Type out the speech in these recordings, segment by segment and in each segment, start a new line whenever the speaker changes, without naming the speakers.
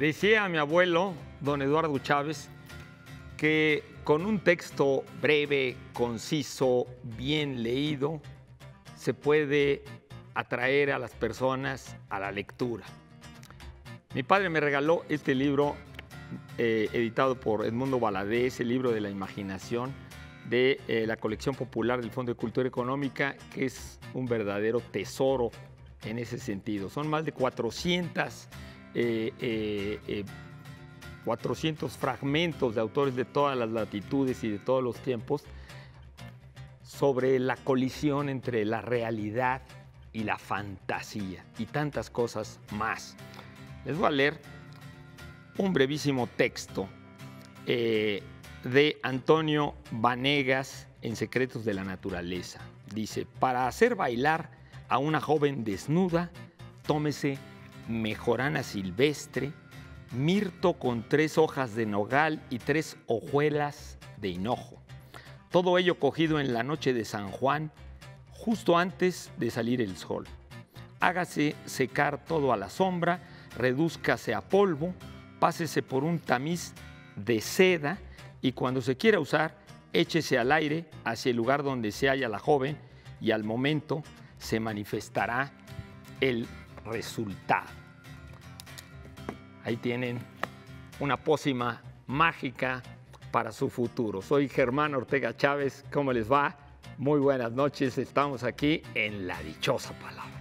Decía mi abuelo, don Eduardo Chávez, que con un texto breve, conciso, bien leído, se puede atraer a las personas a la lectura. Mi padre me regaló este libro eh, editado por Edmundo Valadez, el libro de la imaginación de eh, la colección popular del Fondo de Cultura Económica, que es un verdadero tesoro en ese sentido. Son más de 400 400 eh, eh, eh, fragmentos de autores de todas las latitudes y de todos los tiempos sobre la colisión entre la realidad y la fantasía y tantas cosas más. Les voy a leer un brevísimo texto de Antonio Vanegas en Secretos de la Naturaleza. Dice, para hacer bailar a una joven desnuda, tómese mejorana silvestre, mirto con tres hojas de nogal y tres hojuelas de hinojo. Todo ello cogido en la noche de San Juan, justo antes de salir el sol. Hágase secar todo a la sombra, redúzcase a polvo, pásese por un tamiz de seda y cuando se quiera usar, échese al aire hacia el lugar donde se halla la joven y al momento se manifestará el resultado. Ahí tienen una pócima mágica para su futuro. Soy Germán Ortega Chávez, ¿cómo les va? Muy buenas noches, estamos aquí en La Dichosa Palabra.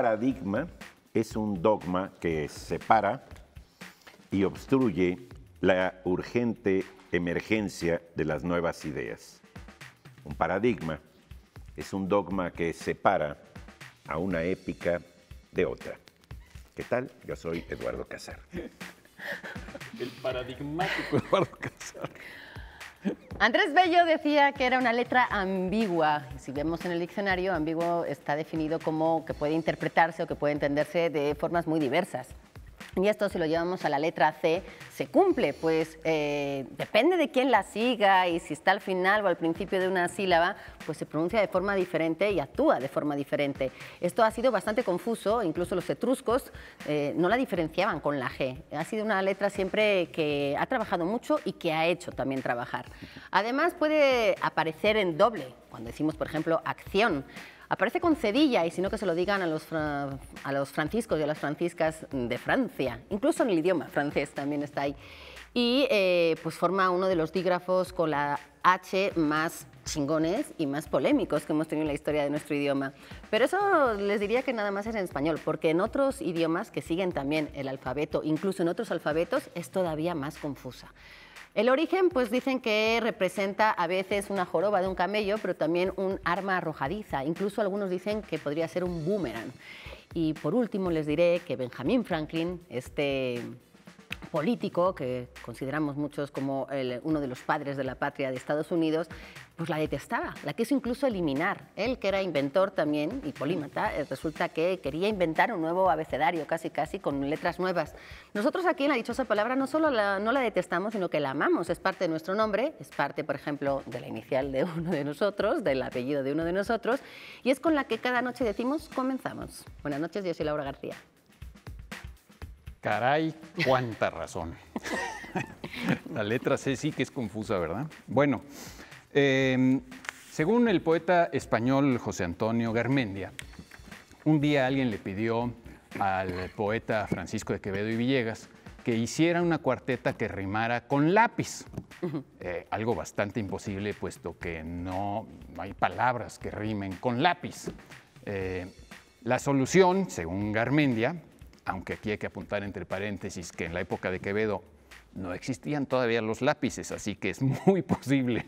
paradigma es un dogma que separa y obstruye la urgente emergencia de las nuevas ideas. Un paradigma es un dogma que separa a una épica de otra. ¿Qué tal? Yo soy Eduardo Casar.
El paradigmático Eduardo
Casar.
Andrés Bello decía que era una letra ambigua. Si vemos en el diccionario, ambiguo está definido como que puede interpretarse o que puede entenderse de formas muy diversas. Y esto si lo llevamos a la letra C, se cumple, pues eh, depende de quién la siga y si está al final o al principio de una sílaba, pues se pronuncia de forma diferente y actúa de forma diferente. Esto ha sido bastante confuso, incluso los etruscos eh, no la diferenciaban con la G. Ha sido una letra siempre que ha trabajado mucho y que ha hecho también trabajar. Además puede aparecer en doble, cuando decimos, por ejemplo, acción. Aparece con cedilla y sino que se lo digan a los, a los franciscos y a las franciscas de Francia. Incluso en el idioma francés también está ahí. Y eh, pues forma uno de los dígrafos con la H más chingones y más polémicos que hemos tenido en la historia de nuestro idioma. Pero eso les diría que nada más es en español, porque en otros idiomas que siguen también el alfabeto, incluso en otros alfabetos, es todavía más confusa. El origen, pues dicen que representa a veces una joroba de un camello, pero también un arma arrojadiza. Incluso algunos dicen que podría ser un boomerang. Y por último les diré que Benjamin Franklin, este político, que consideramos muchos como uno de los padres de la patria de Estados Unidos, pues la detestaba, la quiso incluso eliminar. Él, que era inventor también y polímata, eh, resulta que quería inventar un nuevo abecedario, casi casi con letras nuevas. Nosotros aquí en la dichosa palabra no solo no la detestamos, sino que la amamos, es parte de nuestro nombre, es parte, por ejemplo, de la inicial de uno de nosotros, del apellido de uno de nosotros, y es con la que cada noche decimos comenzamos. Buenas noches, yo soy Laura García.
Caray, cuánta razón. La letra C sí que es confusa, ¿verdad? Bueno, em, según el poeta español José Antonio Garmendia, un día alguien le pidió al poeta Francisco de Quevedo y Villegas que hiciera una cuarteta que rimara con lápiz. Eh, algo bastante imposible, puesto que no, hay palabras que rimen con lápiz. Eh, la solución, según Garmendia, aunque aquí hay que apuntar entre paréntesis que en la época de Quevedo no existían todavía los lápices, así que es muy posible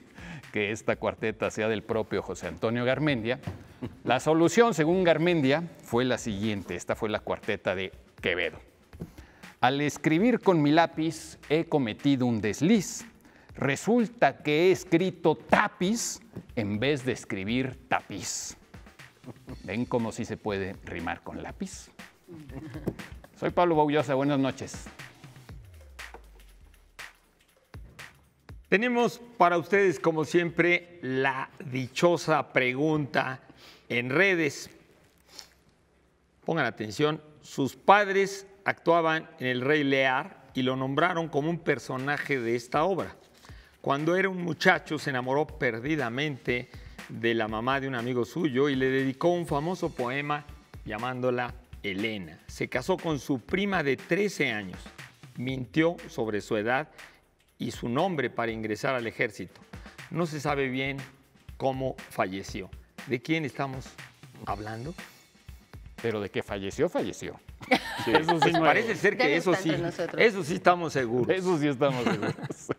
que esta cuarteta sea del propio José Antonio Garmendia. La solución, según Garmendia, fue la siguiente, esta fue la cuarteta de Quevedo. Al escribir con mi lápiz he cometido un desliz. Resulta que he escrito tapiz en vez de escribir tapiz. ¿Ven cómo sí se puede rimar con lápiz? Soy Pablo Boullosa, buenas
noches. Tenemos para ustedes, como siempre, la dichosa pregunta en redes. Pongan atención, sus padres actuaban en El Rey Lear y lo nombraron como un personaje de esta obra. Cuando era un muchacho se enamoró perdidamente de la mamá de un amigo suyo y le dedicó un famoso poema llamándola Elena. Se casó con su prima de 13 años. Mintió sobre su edad y su nombre para ingresar al ejército. No se sabe bien cómo falleció. ¿De quién estamos hablando? Pero de que falleció, falleció. eso sí pues parece ser que eso sí, eso sí estamos seguros. Eso sí estamos seguros.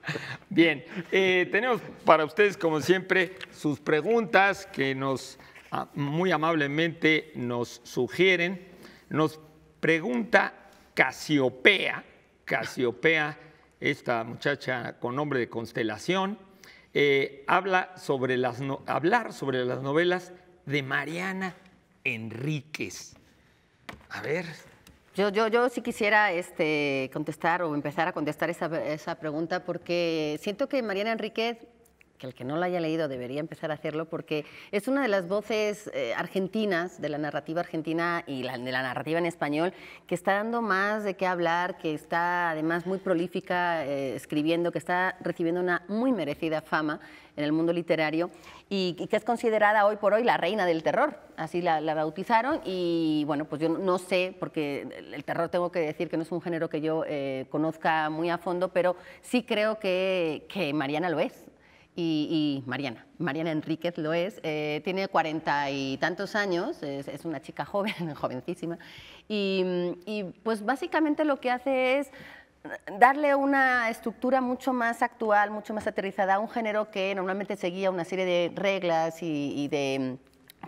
Bien, eh, tenemos para ustedes, como siempre, sus preguntas que nos ah, muy amablemente nos sugieren nos pregunta Casiopea, Casiopea, esta muchacha con nombre de Constelación, eh, habla sobre las hablar sobre las novelas de Mariana Enríquez. A ver.
Yo, yo, yo sí quisiera este, contestar o empezar a contestar esa, esa pregunta porque siento que Mariana Enríquez que el que no lo haya leído debería empezar a hacerlo porque es una de las voces eh, argentinas, de la narrativa argentina y la, de la narrativa en español, que está dando más de qué hablar, que está además muy prolífica eh, escribiendo, que está recibiendo una muy merecida fama en el mundo literario y, que es considerada hoy por hoy la reina del terror, así la, la bautizaron y bueno, pues yo no sé, porque el, terror tengo que decir que no es un género que yo eh, conozca muy a fondo, pero sí creo que, que Mariana lo es y, Mariana. Mariana Enríquez lo es, eh, tiene cuarenta y tantos años, es, una chica joven, jovencísima, y, pues básicamente lo que hace es darle una estructura mucho más actual, mucho más aterrizada a un género que normalmente seguía una serie de reglas y de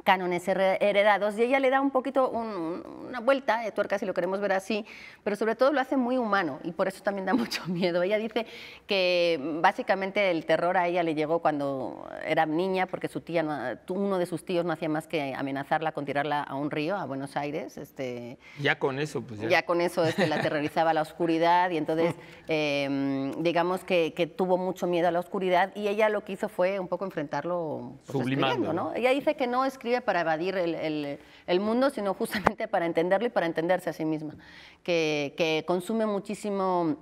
cánones heredados y ella le da un poquito una vuelta de tuerca si lo queremos ver así, pero sobre todo lo hace muy humano y por eso también da mucho miedo. Ella dice que mm, básicamente el terror a ella le llegó cuando era niña porque su tía, uno de sus tíos no hacía más que amenazarla con tirarla a un río, a Buenos Aires. Este,
ya con eso, pues ya. con
eso este, la aterrorizaba la oscuridad y entonces em, digamos que, tuvo mucho miedo a la oscuridad y ella lo que hizo fue un poco enfrentarlo pues, Sublimando, Ella dice que no es escribe para evadir el, mundo, sino justamente para entenderlo y para entenderse a sí misma, que, consume muchísimo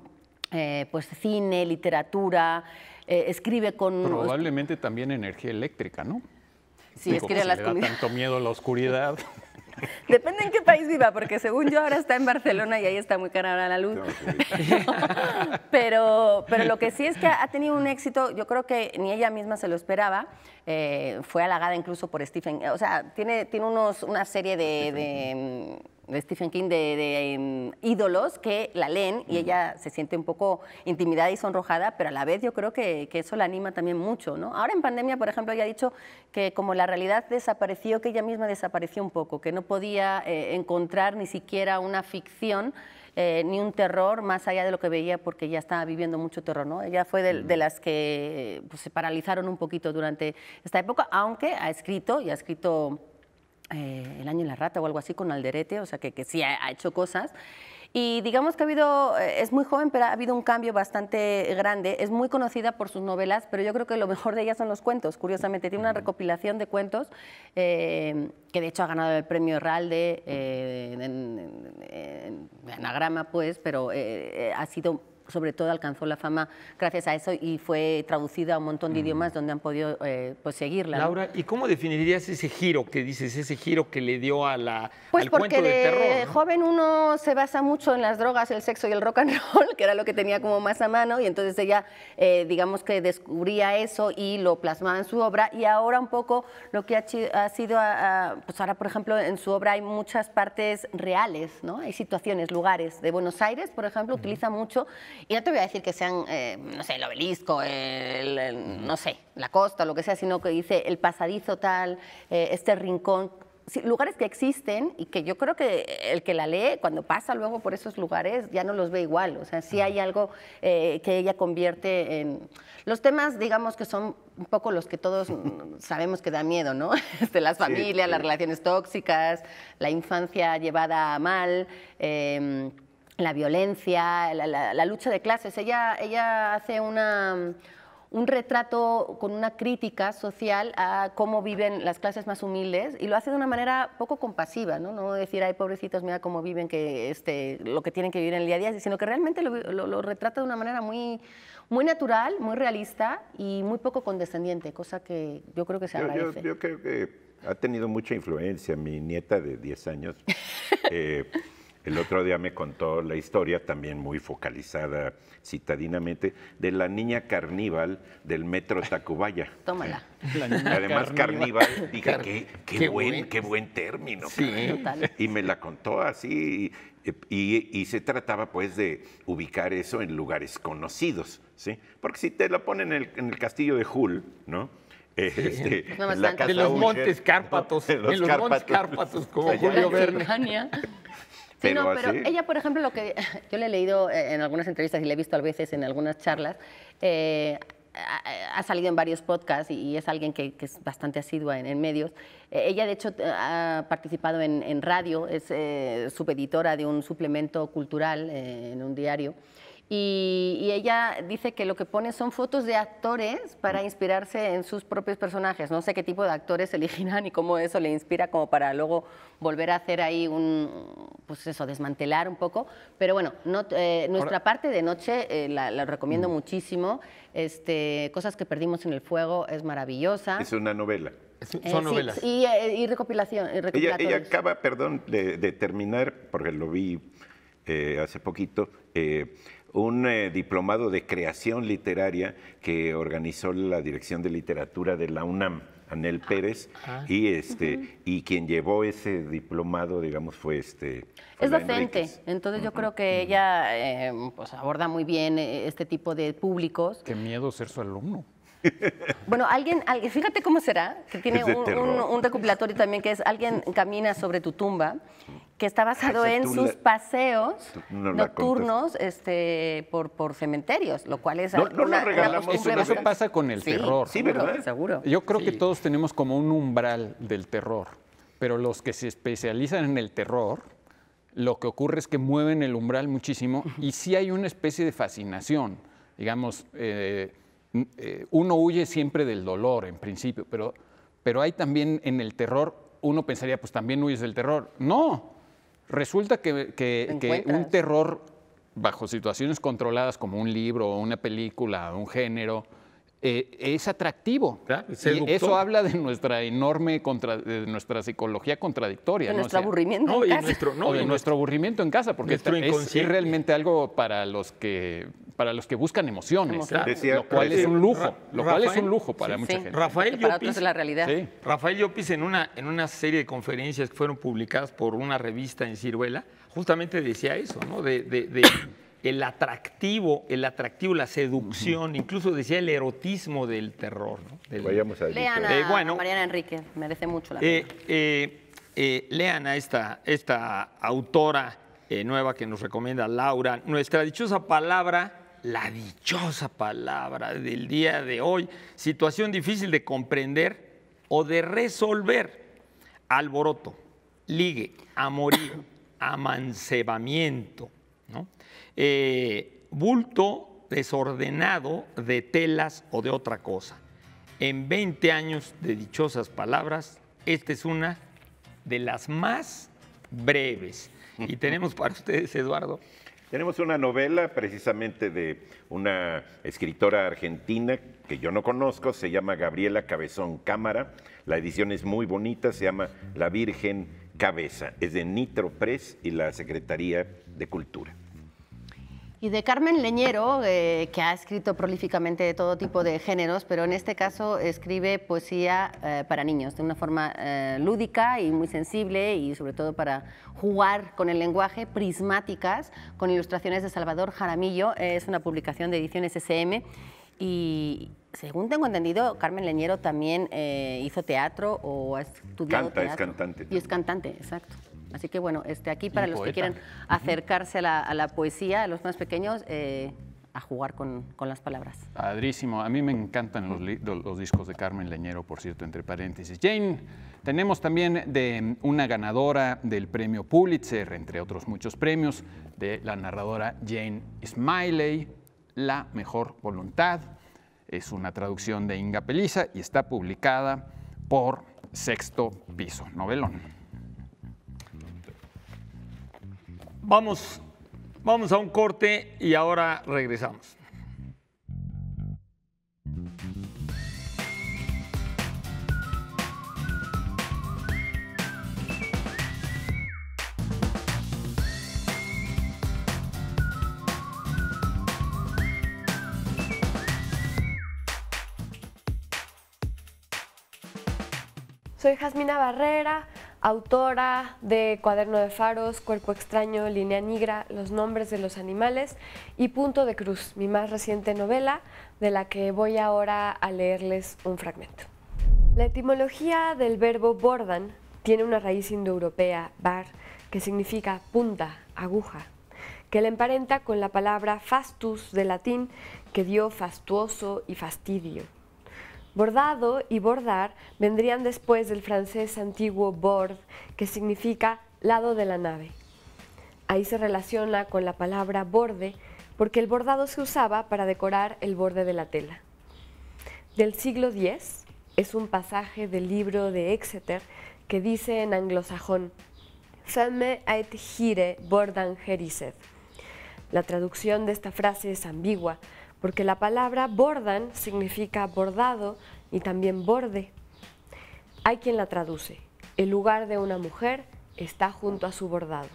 eh, pues, cine, literatura, eh, escribe con... Probablemente
también energía eléctrica, ¿no? Sí, Digo, escribe si pues, le da tanto miedo a la oscuridad.
Depende en qué país viva, porque según yo ahora está en Barcelona y ahí está muy cara ahora la luz. pero, pero lo que sí es que ha tenido un éxito, yo creo que ni ella misma se lo esperaba. Eh, fue halagada incluso por Stephen. O sea, tiene, tiene unos, una serie de mm, Stephen King de, em, ídolos que la leen y ella se siente un poco intimidada y sonrojada, pero a la vez yo creo que, que, eso la anima también mucho. ¿no? Ahora en pandemia, por ejemplo, ella ha dicho que como la realidad desapareció, que ella misma desapareció un poco, que no podía eh, encontrar ni siquiera una ficción. Eh, ni un terror más allá de lo que veía porque ya estaba viviendo mucho terror, ¿no? Ella fue de, las que pues, se paralizaron un poquito durante esta época, aunque ha escrito y ha escrito eh, el año en la rata o algo así con Alderete, o sea que, que sí ha, hecho cosas. Y digamos que ha habido, eh, es muy joven, pero ha habido un cambio bastante grande. Es muy conocida por sus novelas, pero yo creo que lo mejor de ella son los cuentos, curiosamente. Tiene una recopilación de cuentos eh, que de hecho ha ganado el premio Herralde eh, en, anagrama, pues, pero ha sido sobre todo alcanzó la fama gracias a eso y fue traducida a un montón de idiomas donde han podido eh, pues seguirla. Laura,
¿y cómo definirías ese giro que dices, ese giro que le dio a la, pues al cuento de, terror?
joven uno se basa mucho en las drogas, el sexo y el rock and roll, que era lo que tenía como más a mano, y entonces ella, eh, digamos que descubría eso y lo plasmaba en su obra, y ahora un poco lo que ha, sido, ah, ah, pues ahora por ejemplo en su obra hay muchas partes reales, ¿no? Hay situaciones, lugares de Buenos Aires, por ejemplo, utiliza mucho y no te voy a decir que sean, eh, no sé, el obelisco, el, no sé, la costa, lo que sea, sino que dice el pasadizo tal, eh, este rincón. lugares que existen y que yo creo que el que la lee cuando pasa luego por esos lugares ya no los ve igual. O sea, sí hay algo eh, que ella convierte en... Los temas, digamos, que son un poco los que todos sabemos que da miedo, ¿no? de este, las familias, las relaciones tóxicas, la infancia llevada mal. Em, la violencia, la, lucha de clases. Ella, ella hace una, un retrato con una crítica social a cómo viven las clases más humildes y lo hace de una manera poco compasiva, ¿no? No decir, ay, pobrecitos, mira cómo viven que, este, lo que tienen que vivir en el día a día, sino que realmente lo, retrata de una manera muy, muy natural, muy realista y muy poco condescendiente, cosa que yo creo que se agradece. Yo,
yo, creo que ha tenido mucha influencia. Mi nieta de 10 años... Eh, el otro día me contó la historia, también muy focalizada citadinamente, de la niña carníbal del metro Tacubaya. Tómala. Además, carníbal, dije, qué, buen, término. Sí. Y me la contó así. Y, se trataba, pues, de ubicar eso en lugares conocidos, ¿sí? Porque si te la ponen en el, castillo de Hull, ¿no? Eh, este, la casa de los Montes Cárpatos, de los en Montes Cárpatos, como Julio
Verne. Pero, no, pero ella,
por ejemplo, lo que yo le he leído eh, en algunas entrevistas y le he visto a veces en algunas charlas, eh, ha salido en varios podcasts y es alguien que, es bastante asidua en, medios. Eh, ella, de hecho, ha participado en, radio, es subeditora de un suplemento cultural en un diario. Y, ella dice que lo que pone son fotos de actores para inspirarse en sus propios personajes. No sé qué tipo de actores elegirán y cómo eso le inspira como para luego volver a hacer ahí un, pues eso, desmantelar un poco. Pero bueno, eh, nuestra parte de noche eh, la, recomiendo mm. muchísimo. Este, Cosas que perdimos en el fuego es maravillosa. Es
una novela. Son eh, novelas.
y, y, recopilación. ella,
acaba, perdón, de, de, terminar, porque lo vi hace poquito un eh, diplomado de creación literaria que organizó la Dirección de Literatura de la UNAM. Anel ah, Pérez ah, y este y quien llevó ese diplomado digamos fue este es docente
entonces yo creo que ella em, pues, aborda muy bien eh, este tipo de públicos
qué miedo ser su alumno
bueno, alguien, alguien, fíjate cómo será, que tiene un, un, un, recopilatorio también que es alguien camina sobre tu tumba que está basado en sus paseos
nocturnos
este, por, por cementerios, lo cual es... algo no lo
regalamos. Eso, pasa con el terror. Sí, ¿verdad? Seguro. Yo creo que todos tenemos como un umbral del terror, pero los que se especializan en el terror, lo que ocurre es que mueven el umbral muchísimo y sí hay una especie de fascinación. Digamos, eh, eh, uno huye siempre del dolor en principio, pero, pero hay también en el terror... Uno pensaría, pues también huyes del terror. No, Resulta que, un terror bajo situaciones controladas como un libro, una película, un género, eh, es atractivo. y eso habla de nuestra enorme de nuestra psicología contradictoria. nuestro aburrimiento en de nuestro, aburrimiento en casa, porque es, realmente algo
para los que para los que buscan emociones, lo cual es un lujo, lo cual es un lujo para mucha gente. Rafael Llopis, la realidad. Rafael en una en una serie de conferencias que fueron publicadas por una revista en Ciruela, justamente decía eso, ¿no? de el atractivo, el atractivo, la seducción, incluso decía el erotismo del terror. ¿no? Vayamos a Lean eh,
Mariana Enrique, merece mucho la eh,
pena. Eh, lean a esta, esta autora nueva que nos recomienda Laura, nuestra dichosa palabra, la dichosa palabra del día de hoy, situación difícil de comprender o de resolver, alboroto, ligue, amorío, amancebamiento, ¿no? Eh, bulto desordenado de telas o de otra cosa. En 20 años de dichosas palabras, esta es una de las más breves. Y tenemos para ustedes, Eduardo. Tenemos una
novela precisamente de una escritora argentina que yo no conozco, se llama Gabriela Cabezón Cámara. La edición es muy bonita, se llama La Virgen Cabeza. Es de Nitro Press y la Secretaría de Cultura.
Y de Carmen Leñero, eh, que ha escrito prolíficamente de todo tipo de géneros, pero en este caso escribe poesía eh, para niños, de una forma eh, lúdica y muy sensible y sobre todo para jugar con el lenguaje, prismáticas, con ilustraciones de Salvador Jaramillo. es una publicación de ediciones SM y, según tengo entendido, Carmen Leñero también hizo teatro o ha estudiado Canta, teatro. es cantante. Y es cantante, exacto. Así que bueno, este, aquí para los que quieran acercarse a la, poesía, a los más pequeños, eh, a jugar con, las palabras.
Padrísimo. A mí me encantan los, los, discos de Carmen Leñero, por cierto, entre paréntesis. Jane, tenemos también de una ganadora del premio Pulitzer, entre otros muchos premios, de la narradora Jane Smiley, La Mejor Voluntad. Es una traducción de Inga Peliza y está publicada por Sexto Piso, novelón.
Vamos, vamos a un corte y ahora regresamos.
Soy Jasmina Barrera, autora de Cuaderno de Faros, Cuerpo Extraño, Línea Nigra, Los Nombres de los Animales y Punto de Cruz, mi más reciente novela, de la que voy ahora a leerles un fragmento. La etimología del verbo bordan tiene una raíz indoeuropea, bar, que significa punta, aguja, que la emparenta con la palabra fastus de latín que dio fastuoso y fastidio. Bordado y bordar vendrían después del francés antiguo bord, que significa lado de la nave. Ahí se relaciona con la palabra borde porque el bordado se usaba para decorar el borde de la tela. Del siglo X es un pasaje del libro de Exeter que dice en anglosajón Femme et gire bordan heriseth". La traducción de esta frase es ambigua, porque la palabra bordan significa bordado y también borde. Hay quien la traduce, el lugar de una mujer está junto a su bordado.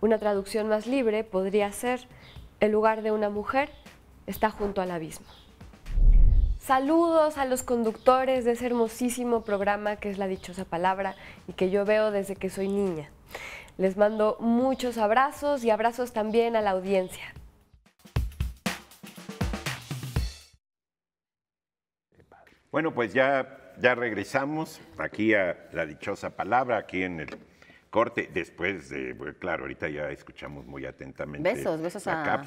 Una traducción más libre podría ser, el lugar de una mujer está junto al abismo. Saludos a los conductores de ese hermosísimo programa que es La Dichosa Palabra y que yo veo desde que soy niña. Les mando muchos abrazos y abrazos también a la audiencia.
Bueno, pues ya, ya regresamos aquí a la dichosa palabra, aquí en el corte, después de, claro, ahorita ya escuchamos muy atentamente. Besos, besos a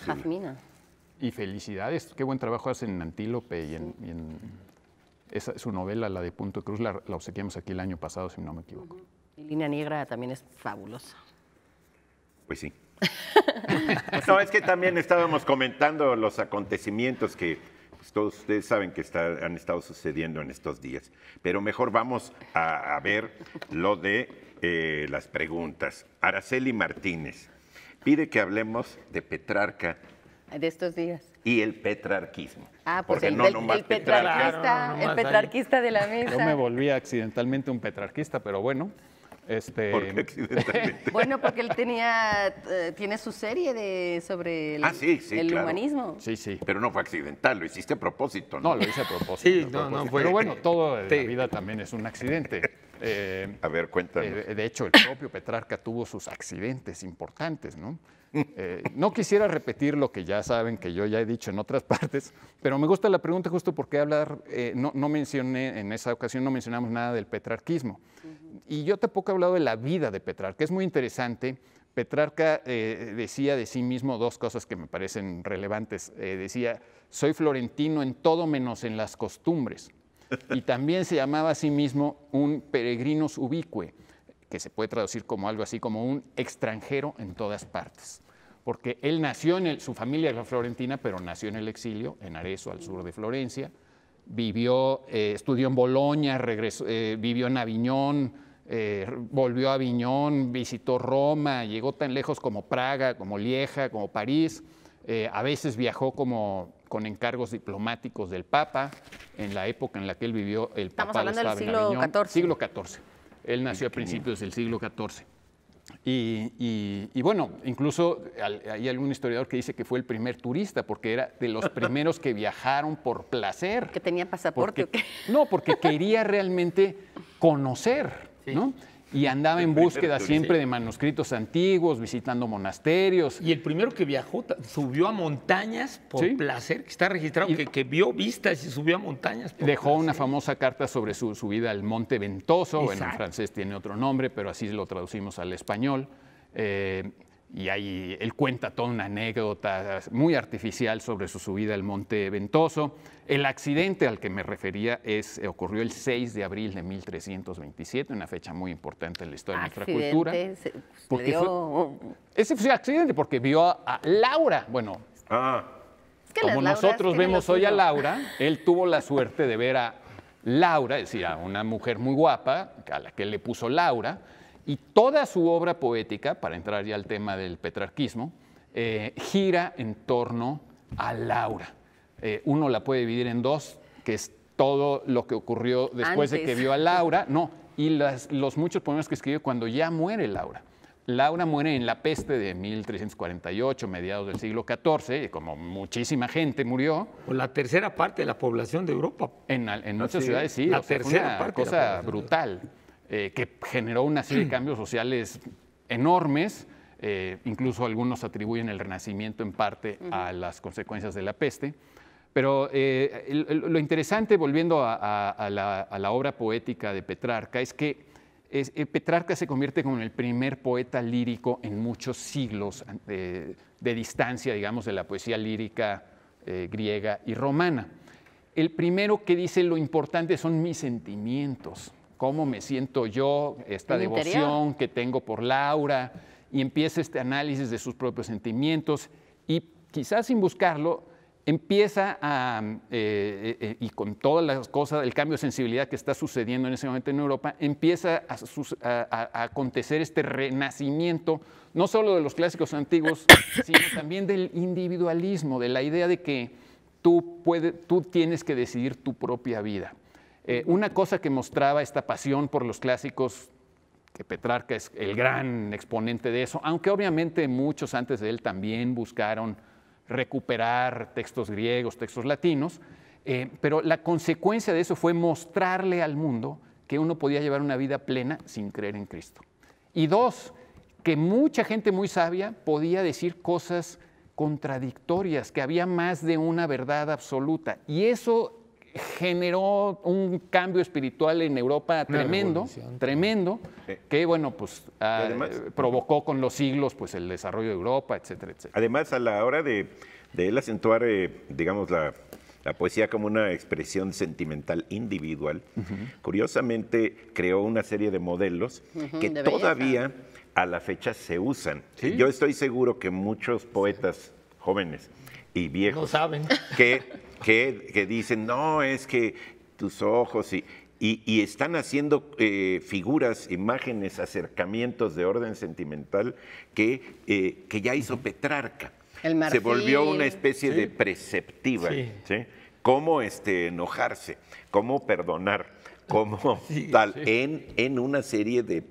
Y felicidades, qué buen trabajo hacen en Antílope y en, su novela, la de Punto Cruz, la, la, obsequiamos aquí el año pasado, si no me equivoco.
Y Línea Negra también es fabulosa.
Pues sí.
no, es que también estábamos comentando los acontecimientos que pues, todos ustedes saben que han estado sucediendo en estos días. Pero mejor vamos a, ver lo de eh, las preguntas. Araceli Martínez pide que hablemos de Petrarca.
De estos días.
Y el petrarquismo. Ah, pues porque no el petrarquista
de la mesa. Yo me
volví accidentalmente un petrarquista, pero bueno. Este, ¿Por accidentalmente?
bueno, porque él tenía, eh, tiene su serie de, sobre el, ah, humanismo.
Pero no fue accidental, lo hiciste a propósito, ¿no? lo hice a propósito. Pero bueno, todo en la
vida también es un accidente. Eh, a ver, eh, de hecho, el propio Petrarca tuvo sus accidentes importantes, ¿no? Eh, no quisiera repetir lo que ya saben, que yo ya he dicho en otras partes, pero me gusta la pregunta justo porque hablar, no, mencioné, en esa ocasión no mencionamos nada del petrarquismo. Y yo tampoco he hablado de la vida de Petrarca, es muy interesante. Petrarca decía de sí mismo dos cosas que me parecen relevantes. decía, soy florentino en todo menos en las costumbres. Y también se llamaba a sí mismo un peregrinos ubicue, que se puede traducir como algo así como un extranjero en todas partes. Porque él nació en el, su familia era florentina, pero nació en el exilio, en Arezzo, al sur de Florencia. Vivió, eh, estudió en Bolonia, regresó, eh, vivió en Aviñón, eh, volvió a Aviñón, visitó Roma, llegó tan lejos como Praga, como Lieja, como París. a veces viajó como con encargos diplomáticos del Papa en la época en la que él vivió el Papa. Estamos hablando del siglo XIV. Siglo XIV. Él nació a principios del siglo XIV. Y, bueno, incluso hay algún historiador que dice que fue el primer turista, porque era de los primeros que viajaron por placer. ¿Que tenía pasaporte No, porque quería realmente conocer, ¿no? Y andaba en búsqueda siempre de
manuscritos antiguos, visitando monasterios. Y el primero que viajó subió a montañas por placer, que está registrado, que, vio vistas y subió a montañas.
dejó una famosa carta sobre su subida al Monte Ventoso, bueno, en francés tiene otro nombre, pero así lo traducimos al español. Eh, y ahí él cuenta toda una anécdota muy artificial sobre su subida al Monte Ventoso. El accidente al que me refería es, ocurrió el 6 de abril de 1327, una fecha muy importante en la historia de nuestra cultura.
fue,
ese fue accidente porque vio a, Laura, bueno, ah.
como nosotros vemos hoy a Laura,
él tuvo la suerte de ver a Laura, es decir, a una mujer muy guapa, a la que le puso Laura, y toda su obra poética, para entrar ya al tema del petrarquismo, eh, gira en torno a Laura. Eh, uno la puede dividir en dos, que es todo lo que ocurrió después de que vio a Laura, no, y los muchos poemas que escribió cuando ya muere Laura. Laura muere en la peste de 1348, mediados del siglo XIV, y como muchísima gente murió. la tercera parte de la población de Europa. En, muchas ciudades, sí. La tercera parte cosa brutal. Eh, que generó una serie de cambios sociales enormes. Eh, incluso algunos atribuyen el renacimiento en parte a las consecuencias de la peste. Pero eh, lo interesante, volviendo a, la, obra poética de Petrarca, es que Petrarca se convierte como el primer poeta lírico en muchos siglos de, distancia, digamos, de la poesía lírica griega y romana. El primero que dice lo importante son mis sentimientos cómo me siento yo, esta devoción que tengo por Laura, y empieza este análisis de sus propios sentimientos y quizás sin buscarlo empieza a, mm, eh, eh, eh, y con todas las cosas, el cambio de sensibilidad que está sucediendo en ese momento en Europa, empieza a, acontecer este renacimiento, no solo de los clásicos antiguos, sino también del individualismo, de la idea de que tú, tú tienes que decidir tu propia vida. Eh, una cosa que mostraba esta pasión por los clásicos, que Petrarca es el gran exponente de eso, aunque obviamente muchos antes de él también buscaron recuperar textos griegos, textos latinos, eh, pero la consecuencia de eso fue mostrarle al mundo que uno podía llevar una vida plena sin creer en Cristo. Y dos, que mucha gente muy sabia podía decir cosas contradictorias, que había más de una verdad absoluta. Y eso generó un cambio espiritual en Europa tremendo, tremendo, que bueno, pues ah, provocó con los siglos pues el desarrollo de Europa, etcétera, etcétera. Además, a la hora de,
él acentuar, eh, digamos, la, poesía como una expresión sentimental individual, curiosamente creó una serie de modelos que todavía a la fecha se usan. Yo estoy seguro que muchos poetas jóvenes y viejos no saben. que que, dicen, no, es que tus ojos y, y, están haciendo eh, figuras, imágenes, acercamientos de orden sentimental que, eh, que ya hizo Petrarca. Se volvió una especie de preceptiva. Sí. Cómo este, enojarse, cómo perdonar como tal, En, en una serie de,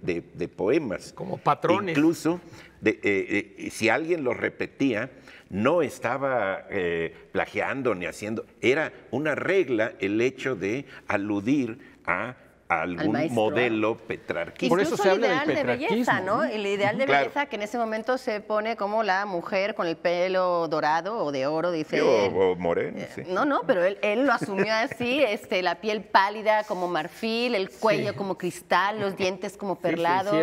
poemas. Como patrones. Incluso, de, eh, si alguien los repetía, no estaba eh, plagiando ni haciendo, era una regla el hecho de aludir a algún modelo petrarquista. Por eso se habla ideal de belleza, ¿no?
El ideal de belleza que en ese momento se pone como la mujer con el pelo dorado o de oro, dice. O,
moreno, eh, sí. No,
no, pero él, lo asumió así, este, la piel pálida como marfil, el cuello como cristal, los dientes como perlados.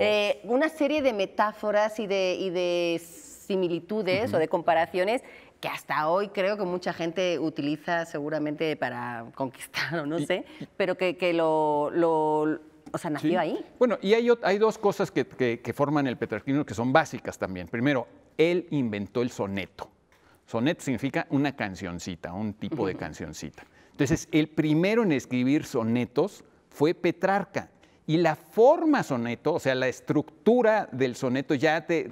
Eh, una serie de metáforas y de, y de similitudes o de comparaciones que hasta hoy creo que mucha gente utiliza seguramente para conquistar o no sé, pero que, lo, o sea, nació ahí.
Bueno, y hay, hay dos cosas que, forman el petrarquismo que son básicas también. Primero, él inventó el soneto. Soneto significa una cancioncita, un tipo de cancioncita. Entonces, el primero en escribir sonetos fue Petrarca. Y la forma soneto, o sea, la estructura del soneto ya te,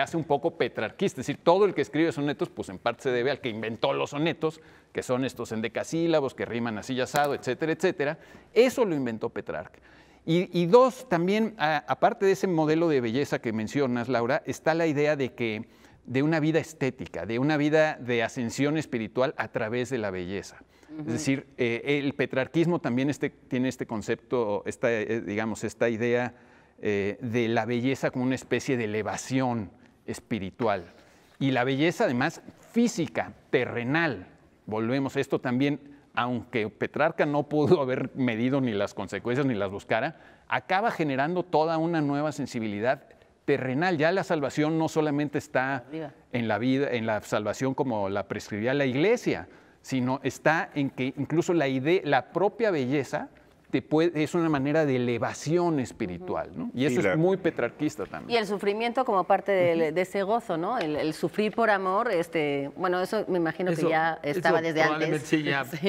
hace un poco petrarquista. Es decir, todo el que escribe sonetos, pues en parte se debe al que inventó los sonetos, que son estos endecasílabos, que riman así y asado, etcétera, etcétera. Eso lo inventó Petrarca. Y, dos, también, aparte de ese modelo de belleza que mencionas, Laura, está la idea de que de una vida estética, de una vida de ascensión espiritual a través de la belleza. Es decir, eh, el petrarquismo también este, tiene este concepto, esta, eh, digamos, esta idea eh, de la belleza como una especie de elevación espiritual. Y la belleza además física, terrenal. Volvemos a esto también, aunque Petrarca no pudo haber medido ni las consecuencias ni las buscara, acaba generando toda una nueva sensibilidad terrenal. Ya la salvación no solamente está en la vida, en la salvación como la prescribía la iglesia, sino está en que incluso la idea, la propia belleza, te puede, es una manera de elevación espiritual, ¿no? Y eso es muy petrarquista también.
Y el sufrimiento como parte de, ese gozo, ¿no? El, sufrir por amor, este, bueno, eso me imagino que ya estaba desde antes. Sí,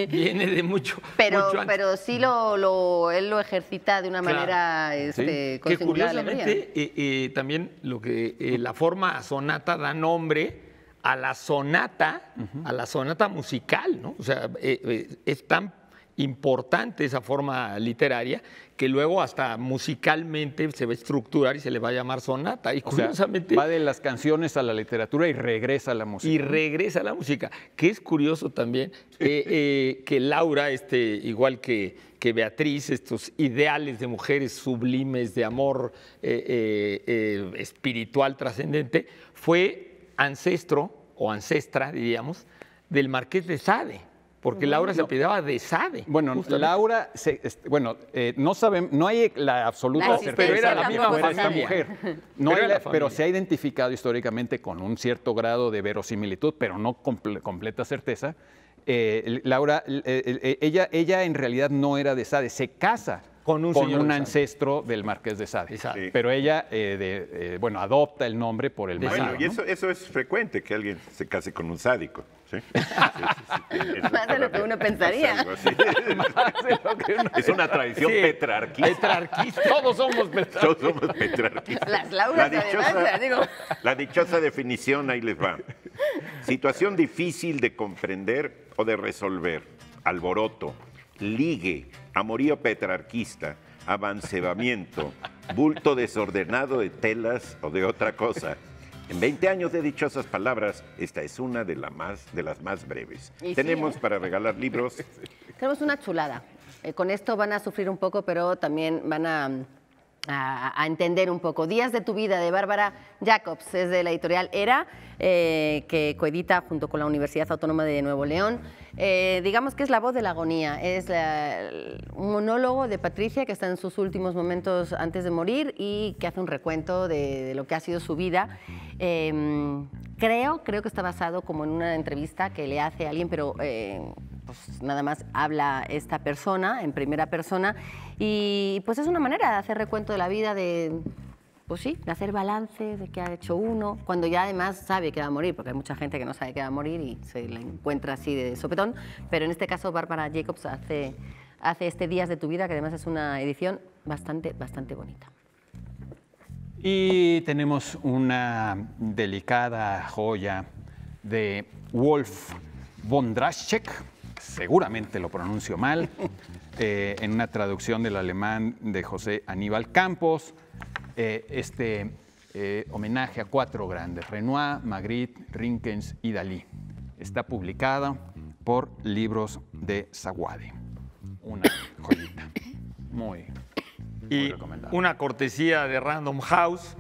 viene de mucho. Pero, pero
sí lo, lo, él lo ejercita de una manera este, sí. que curiosamente,
eh, eh, también lo que eh, la forma sonata da nombre a la sonata, a la sonata musical, ¿no? O sea, eh, eh, es tan importante esa forma literaria que luego hasta musicalmente se va a estructurar y se le va a llamar sonata. Y curiosamente... va de las canciones a la literatura y regresa a la música. Y regresa a la música, que es curioso también eh, que Laura, este, igual que, que Beatriz, estos ideales de mujeres sublimes, de amor espiritual trascendente, fue ancestro o ancestra, diríamos, del marqués de Sade. Porque Laura se apellidaba de Sade. Bueno, Laura, bueno, eh, no sabemos, no hay la absoluta certeza. Pero era la misma mujer.
Esta mujer. pero, se ha identificado históricamente con un cierto grado de verosimilitud, pero no completa certeza, eh, Laura, ella, ella en realidad no era de Sade, se casa con un, ancestro del marqués de Sade. Pero ella, eh, de, eh, bueno, adopta el nombre por el marido. Bueno, y eso, eso
es frecuente, que alguien se case con un sádico.
Más de lo que uno pensaría.
Es una tradición
petrarquista. Todos somos petrarquistas. Todos somos petrarquistas.
Las Laura la de digo.
La dichosa definición, ahí les va. Situación difícil de comprender o de resolver. Alboroto, ligue, amorío petrarquista, avancebamiento, bulto desordenado de telas o de otra cosa. En 20 años de dichosas palabras, esta es una de, las más breves. Tenemos ¿eh? para regalar libros.
Tenemos una chulada. Eh, con esto van a sufrir un poco, pero también van a a, entender un poco. Días de tu vida de Bárbara Jacobs es de la editorial ERA, eh, que coedita junto con la Universidad Autónoma de Nuevo León. Eh, digamos que es la voz de la agonía, es un monólogo de Patricia que está en sus últimos momentos antes de morir y que hace un recuento de, lo que ha sido su vida. Em, creo, creo que está basado como en una entrevista que le hace a alguien, pero eh, pues, nada más habla esta persona en primera persona y pues es una manera de hacer recuento de la vida, de, pues sí, de hacer balance de qué ha hecho uno, cuando ya además sabe que va a morir, porque hay mucha gente que no sabe que va a morir y se la encuentra así de sopetón, pero en este caso Bárbara Jacobs hace, hace este Días de tu vida, que además es una edición bastante, bastante bonita.
Y tenemos una delicada joya de Wolf von Draschek, seguramente lo pronuncio mal, eh, en una traducción del alemán de José Aníbal Campos, eh, este eh, homenaje a cuatro grandes, Renoir, Magritte, Rinkens y Dalí. Está publicada por Libros de Saguade. Una joyita.
Muy, Una cortesía de Random House,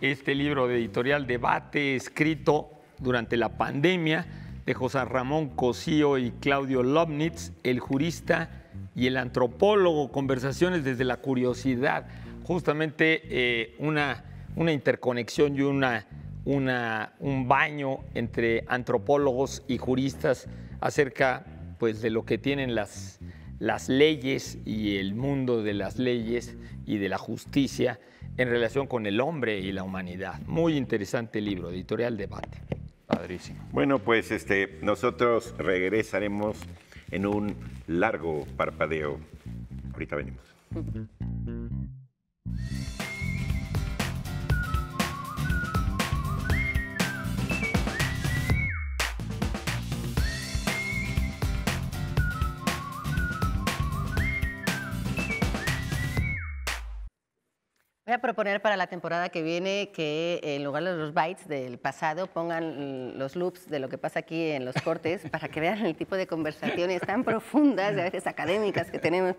este libro de editorial Debate escrito durante la pandemia de José Ramón Cosío y Claudio Lobnitz, el jurista y el antropólogo, conversaciones desde la curiosidad, justamente eh, una, una, interconexión y una, una, un baño entre antropólogos y juristas acerca pues, de lo que tienen las, las leyes y el mundo de las leyes y de la justicia en relación con el hombre y la humanidad. Muy interesante libro, editorial Debate. Padrísimo.
Bueno, pues este, nosotros regresaremos en un largo parpadeo. Ahorita venimos.
Voy a proponer para la temporada que viene que eh, en lugar de los bytes del pasado pongan los loops de lo que pasa aquí en los cortes para que vean el tipo de conversaciones tan profundas, y a veces académicas, que tenemos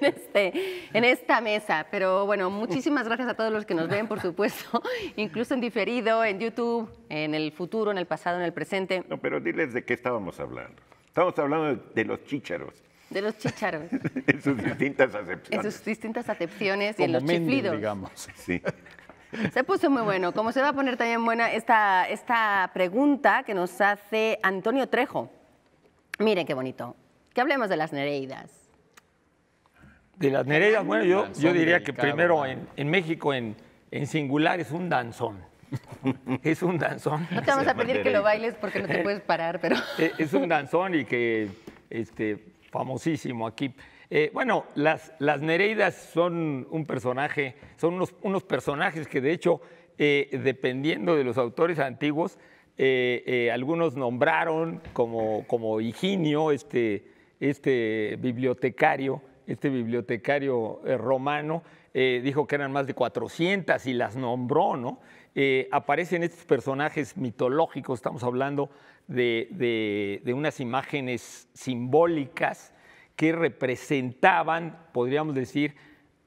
este, en, esta mesa. Pero bueno, muchísimas gracias a todos los que nos ven, por supuesto, incluso en diferido, en YouTube, en el futuro, en el pasado, en el presente.
No, pero diles de qué estábamos hablando. Estamos hablando de los chícharos.
De los chicharros.
en sus distintas acepciones. En sus
distintas acepciones y en los Mendes, chiflidos. digamos. Se puso muy bueno. Como se va a poner también buena esta, esta pregunta que nos hace Antonio Trejo. Miren qué bonito. Que hablemos de las Nereidas.
De las Nereidas, bueno, yo, yo diría que primero en, México, en, singular, es un danzón. es un danzón. No te vamos a pedir que lo bailes porque no te puedes
parar, pero... es un
danzón y que este, famosísimo aquí. Eh, bueno, las, las, Nereidas son un personaje, son unos, personajes que de hecho, eh, dependiendo de los autores antiguos, eh, algunos nombraron como, como Higinio, este, este bibliotecario, este bibliotecario romano, dijo que eran más de 400 y las nombró, ¿no? aparecen estos personajes mitológicos, estamos hablando de, de, unas imágenes simbólicas que representaban, podríamos decir,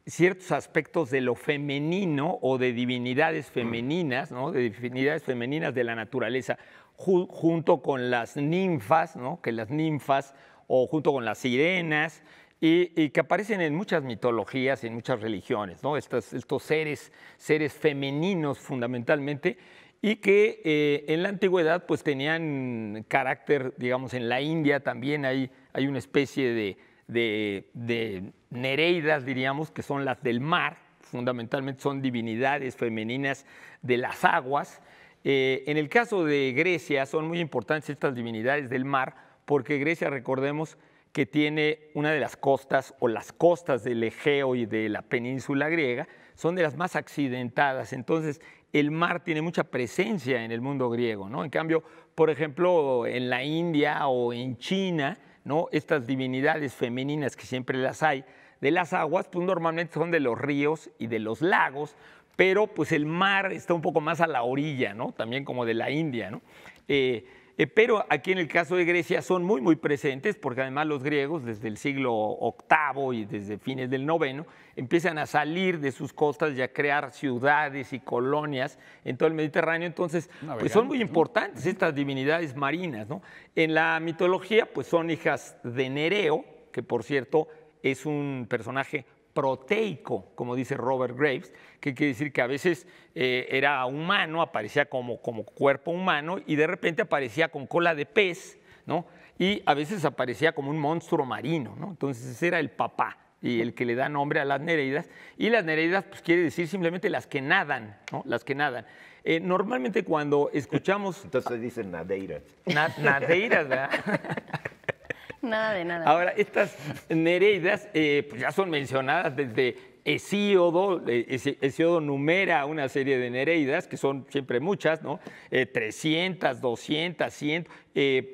ciertos aspectos de lo femenino o de divinidades femeninas, ¿no? de divinidades femeninas de la naturaleza, junto con las ninfas, ¿no? que las ninfas, o junto con las sirenas, y, que aparecen en muchas mitologías, en muchas religiones, ¿no? estos, estos seres, seres femeninos fundamentalmente, y que eh, en la antigüedad pues tenían carácter, digamos, en la India también hay, una especie de, nereidas, diríamos, que son las del mar, fundamentalmente son divinidades femeninas de las aguas. Eh, en el caso de Grecia son muy importantes estas divinidades del mar, porque Grecia, recordemos, que tiene una de las costas o las costas del Egeo y de la península griega, son de las más accidentadas. Entonces, el mar tiene mucha presencia en el mundo griego, ¿no? En cambio, por ejemplo, en la India o en China, ¿no? Estas divinidades femeninas que siempre las hay, de las aguas, pues normalmente son de los ríos y de los lagos, pero pues el mar está un poco más a la orilla, ¿no? También como de la India, ¿no? Eh, eh, pero aquí en el caso de Grecia son muy, muy presentes, porque además los griegos desde el siglo VIII y desde fines del IX empiezan a salir de sus costas y a crear ciudades y colonias en todo el Mediterráneo. Entonces, pues son muy importantes estas divinidades marinas. En la mitología, pues son hijas de Nereo, que por cierto es un personaje proteico, como dice Robert Graves, que quiere decir que a veces eh, era humano, aparecía como, como cuerpo humano y de repente aparecía con cola de pez, ¿no? Y a veces aparecía como un monstruo marino, ¿no? Entonces ese era el papá y el que le da nombre a las nereidas. Y las nereidas pues, quiere decir simplemente las que nadan, ¿no? Las que nadan. Eh, normalmente cuando escuchamos... Entonces dicen nadeiras. nadeiras, ¿verdad?
Nada de nada.
Ahora, estas Nereidas eh, pues ya son mencionadas desde Hesíodo, eh, Hesíodo numera una serie de Nereidas, que son siempre muchas, ¿no? 300, 200, 100.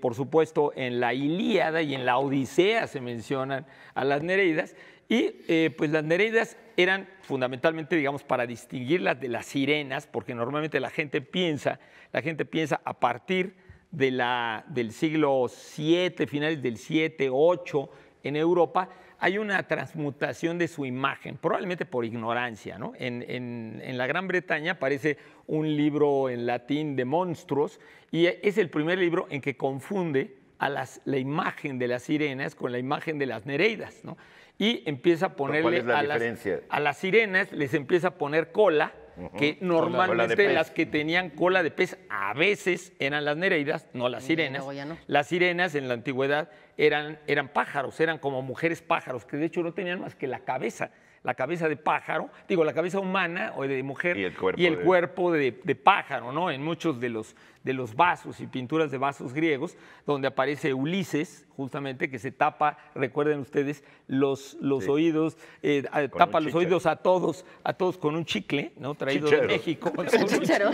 por supuesto, en la Ilíada y en la Odisea se mencionan a las Nereidas. Y eh, pues las Nereidas eran fundamentalmente, digamos, para distinguirlas de las sirenas, porque normalmente la gente piensa, la gente piensa a partir de la, del siglo VII, finales del VII, VIII en Europa, hay una transmutación de su imagen, probablemente por ignorancia. En, la Gran Bretaña aparece un libro en latín de monstruos y es el primer libro en que confunde a las, la imagen de las sirenas con la imagen de las nereidas. ¿no? Y empieza a ponerle a las, a las sirenas, les empieza a poner cola que normalmente las que tenían cola de pez a veces eran las nereidas, no las sirenas. Las sirenas en la antigüedad eran, eran pájaros, eran como mujeres pájaros, que de hecho no tenían más que la cabeza la cabeza de pájaro, digo, la cabeza humana o de mujer y el cuerpo, de... de, pájaro, ¿no? En muchos de los, de los vasos y pinturas de vasos griegos, donde aparece Ulises, justamente, que se tapa, recuerden ustedes, los, los oídos, eh, tapa los oídos a todos, a todos con un chicle, ¿no? Traído de México. Con, un chicharo.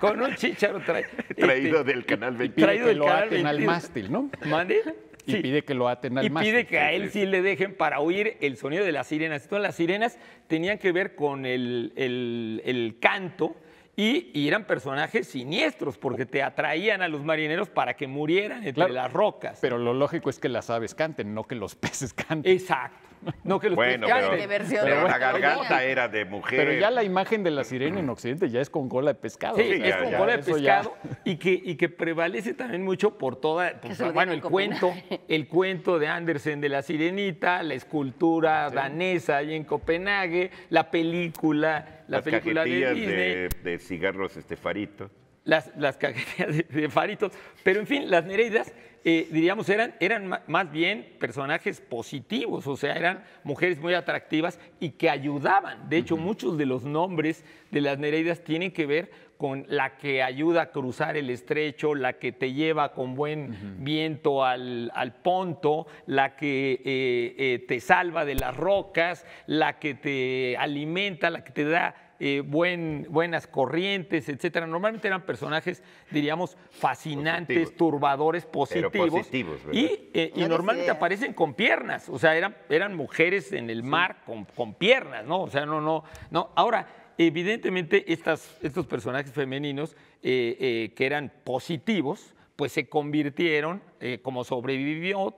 con un chicharo este, traído del canal 20. Traído del canal mástil,
¿no? ¿Mande? Y pide que lo aten al Y pide
que a él sí le dejen para oír el sonido de las sirenas. Todas las sirenas tenían que ver con el, el, canto y, eran personajes siniestros porque te atraían a los marineros para que murieran entre las rocas. Pero lo lógico es que las aves canten, no que los peces canten. Exacto. No, que los bueno, pero, la garganta era de mujer. Pero ya la imagen de la sirena en Occidente ya es con cola de pescado. Sí, es con cola de pescado y, que, y que prevalece también mucho por toda, bueno, el cuento, el cuento de Andersen de la sirenita, la escultura danesa ahí en Copenhague, la película, la película de, Disney. de
de cigarros estefaritos
las, las de, Faritos, pero en fin, las Nereidas, eh, diríamos, eran, eran más bien personajes positivos, o sea, eran mujeres muy atractivas y que ayudaban. De hecho, muchos de los nombres de las Nereidas tienen que ver con la que ayuda a cruzar el estrecho, la que te lleva con buen viento al, ponto, la que eh, eh, te salva de las rocas, la que te alimenta, la que te da eh, buen, buenas corrientes, etcétera. Normalmente eran personajes, diríamos, fascinantes, turbadores, positivos. y, eh, normalmente aparecen con piernas, o sea, eran, eran mujeres en el mar con, piernas, ¿no? O sea, no, no, no. Ahora, evidentemente, estas, estos personajes femeninos eh, que eran positivos, pues se convirtieron, eh, como sobrevivió,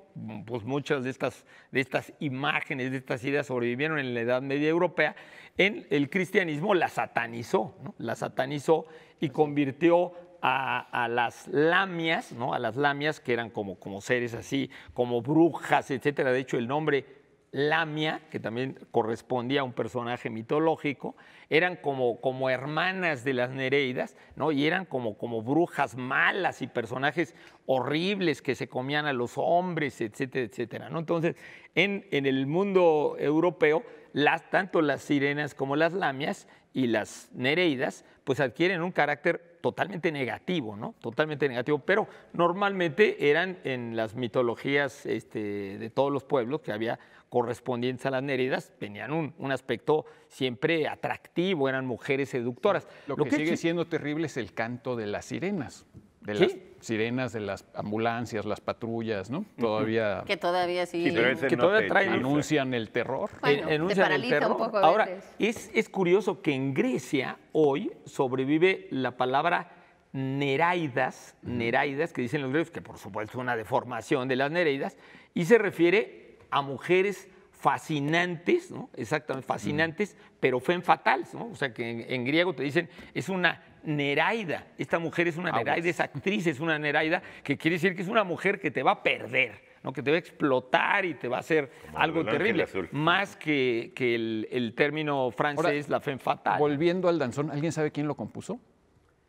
pues muchas de estas, de estas imágenes, de estas ideas sobrevivieron en la Edad Media Europea, en el cristianismo la satanizó, la satanizó y convirtió a, las lamias, ¿no? a las lamias que eran como, como seres así, como brujas, etcétera. De hecho, el nombre Lamia, que también correspondía a un personaje mitológico, eran como, como hermanas de las Nereidas, ¿no? Y eran como, como, brujas malas y personajes horribles que se comían a los hombres, etcétera, etcétera. ¿no? Entonces, en, en, el mundo europeo, las, tanto las sirenas como las lamias y las Nereidas, pues adquieren un carácter totalmente negativo, ¿no? Totalmente negativo, pero normalmente eran en las mitologías este, de todos los pueblos que había correspondientes a las Néridas, tenían un, aspecto siempre atractivo, eran mujeres seductoras. Lo que sigue siendo terrible es el canto de las sirenas de
las sirenas de las ambulancias, las patrullas, ¿no? Todavía. Que
todavía sí.
que todavía traen,
anuncian el terror. anuncian e-, el terror. Ahora, Es, es curioso que en Grecia hoy sobrevive la palabra neraidas, neraidas, que dicen los griegos, que por supuesto es una deformación de las Nereidas, y se refiere a mujeres fascinantes, ¿no? Exactamente, fascinantes, pero fen fatales, ¿no? O sea, que en, griego te dicen, es una neraida, esta mujer es una neraida, esa actriz, es una neraida, que quiere decir que es una mujer que te va a perder, ¿no? Que te va a explotar y te va a hacer algo terrible, más que, que el, término francés, la fen fatal. Volviendo al danzón, ¿alguien sabe quién lo compuso?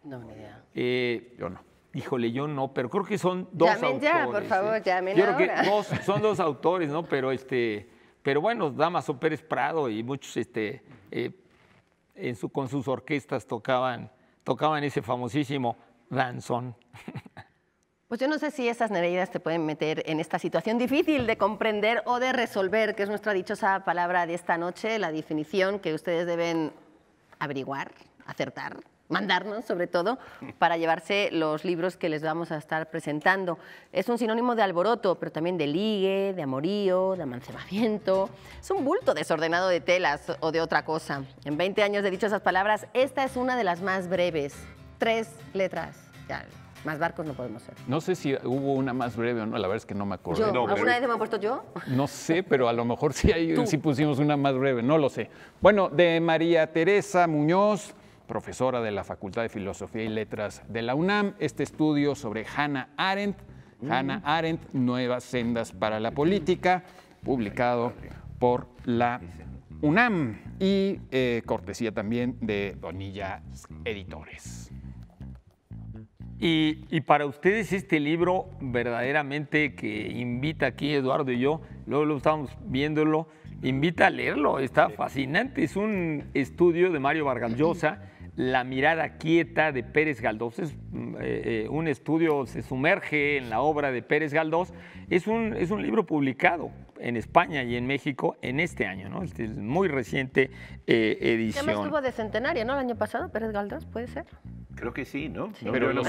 No, ni
idea.
Eh, yo no. Híjole, yo no, pero creo que son dos autores. ya, por favor, ¿eh?
yo Creo que
son dos autores, ¿no? Pero este... Pero bueno, Damaso Pérez Prado y muchos este, eh, con sus orquestas tocaban, tocaban ese famosísimo danzón.
Pues yo no sé si esas nereidas te pueden meter en esta situación difícil de comprender o de resolver, que es nuestra dichosa palabra de esta noche, la definición que ustedes deben averiguar, acertar, mandarnos sobre todo, para llevarse los libros que les vamos a estar presentando. Es un sinónimo de alboroto, pero también de ligue, de amorío, de amancebamiento. Es un bulto desordenado de telas o de otra cosa. En 20 años de dicho palabras, esta es una de las más breves. Tres letras. Ya, más barcos no podemos ser.
No sé si hubo una más breve o no, la verdad es que no me acuerdo. ¿Alguna
vez me puesto yo?
No sé, pero a lo mejor sí, hay, sí pusimos una más breve, no lo sé. Bueno, de María Teresa Muñoz, profesora de la Facultad de Filosofía y Letras de la UNAM, este estudio sobre Hannah Arendt, mm. Arendt, Nuevas Sendas para la Política, publicado por la UNAM y eh, cortesía también
de Donilla
Editores.
Y, para ustedes este libro verdaderamente que invita aquí Eduardo y yo, luego lo estamos viéndolo, invita a leerlo, está fascinante, es un estudio de Mario Vargas La mirada quieta de Pérez Galdós es mm, eh, eh, un estudio, se sumerge en la obra de Pérez Galdós. Es un, es un libro publicado en España y en México en este año, ¿no? Este es muy reciente eh, edición. Además estuvo
de centenario, El año pasado, Pérez Galdós, ¿puede ser?
Creo que sí, ¿no? Pero los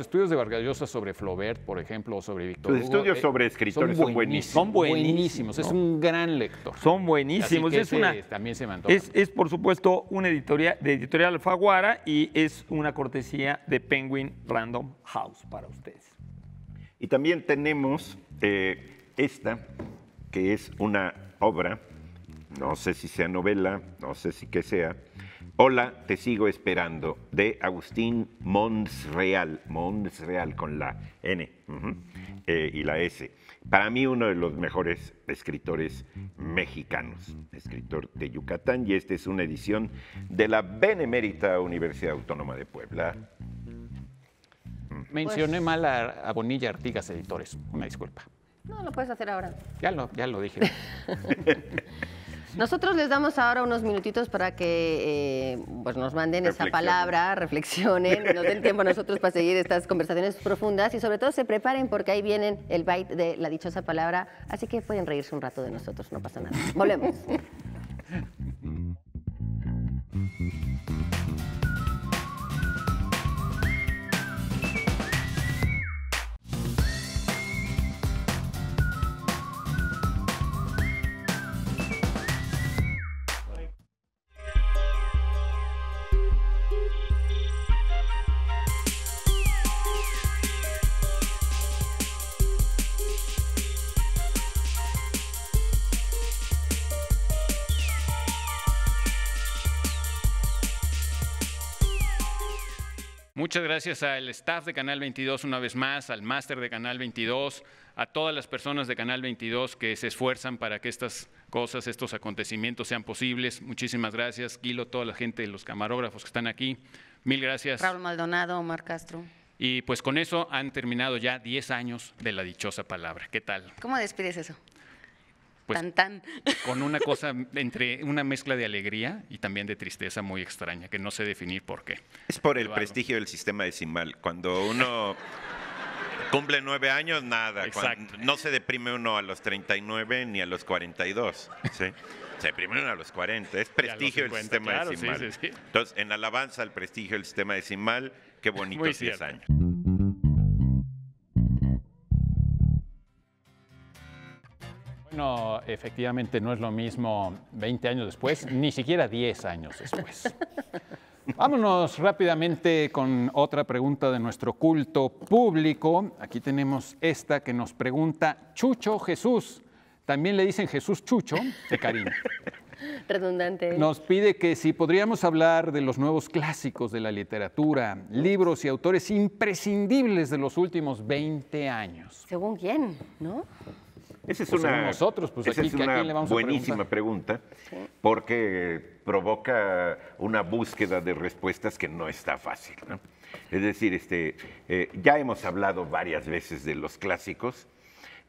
estudios, de Vargas sobre Flaubert, por ejemplo, o sobre Víctor Los estudios eh, sobre escritores son, buenísimos. Son buenísimos, es un
gran lector. Son buenísimos. Es, también se es, por supuesto, una editorial de Editorial Alfaguara y es una cortesía de Penguin Random House para ustedes.
Y también tenemos eh, esta, que es una obra, no sé si sea novela, no sé si que sea, Hola, te sigo esperando, de Agustín Monsreal, Monsreal con la N eh, y la S. Para mí uno de los mejores escritores mexicanos, escritor de Yucatán, y esta es una edición de la Benemérita Universidad Autónoma de Puebla. Pues
Mencioné mal a, Bonilla Artigas Editores, una disculpa.
No, lo puedes hacer ahora.
ya
lo dije.
Nosotros les damos ahora unos minutitos para que eh, pues nos manden esa palabra, reflexionen, nos den tiempo a nosotros para seguir estas conversaciones profundas y sobre todo se preparen porque ahí vienen el byte de la dichosa palabra, así que pueden reírse un rato de nosotros, no pasa nada. Volvemos.
Muchas gracias al staff de Canal 22 una vez más, al máster de Canal 22, a todas las personas de Canal 22 que se esfuerzan para que estas cosas, estos acontecimientos sean posibles. Muchísimas gracias, Guilo, toda la gente, los camarógrafos que están aquí. Mil gracias. Raúl
Maldonado, Omar Castro.
Y pues con eso han terminado ya 10 años de la dichosa palabra. ¿Qué tal?
¿Cómo despides eso? Pues,
con una cosa entre una mezcla de alegría y también de tristeza muy extraña, que no sé definir por qué. Es por el prestigio del sistema decimal. Cuando uno
cumple nueve años, nada. no se deprime uno a los 39 ni a los 42. Se deprime uno a los 40. Es prestigio el sistema decimal. Entonces, en alabanza al prestigio del sistema decimal, qué bonitos 10 años.
No, efectivamente no es lo mismo 20 años después, ni siquiera 10 años después. Vámonos rápidamente con otra pregunta de nuestro culto público. Aquí tenemos esta que nos pregunta Chucho Jesús. También le dicen Jesús Chucho de cariño.
Redundante. Nos
pide que si podríamos hablar de los nuevos clásicos de la literatura, libros y autores imprescindibles de los últimos 20 años. Según quién, ¿no? Esa es pues una, buenísima
pregunta, porque provoca una búsqueda de respuestas que no está fácil. Es decir, este, eh, ya hemos hablado varias veces de los clásicos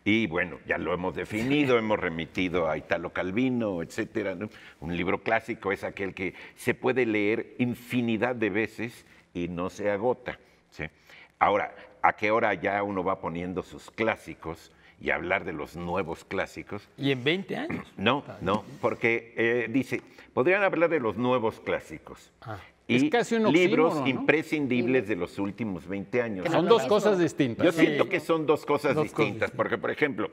y bueno, ya lo hemos definido, hemos remitido a Italo Calvino, etcétera. Un libro clásico es aquel que se puede leer infinidad de veces y no se agota. Ahora, ¿a qué hora ya uno va poniendo sus clásicos? y hablar de los nuevos clásicos.
¿Y en 20 años?
No, no, porque eh, dice, podrían hablar de los nuevos clásicos.
Ah, y casi un libros
imprescindibles de los últimos 20 años. Son dos cosas distintas. Yo siento que son dos cosas distintas, porque, por ejemplo,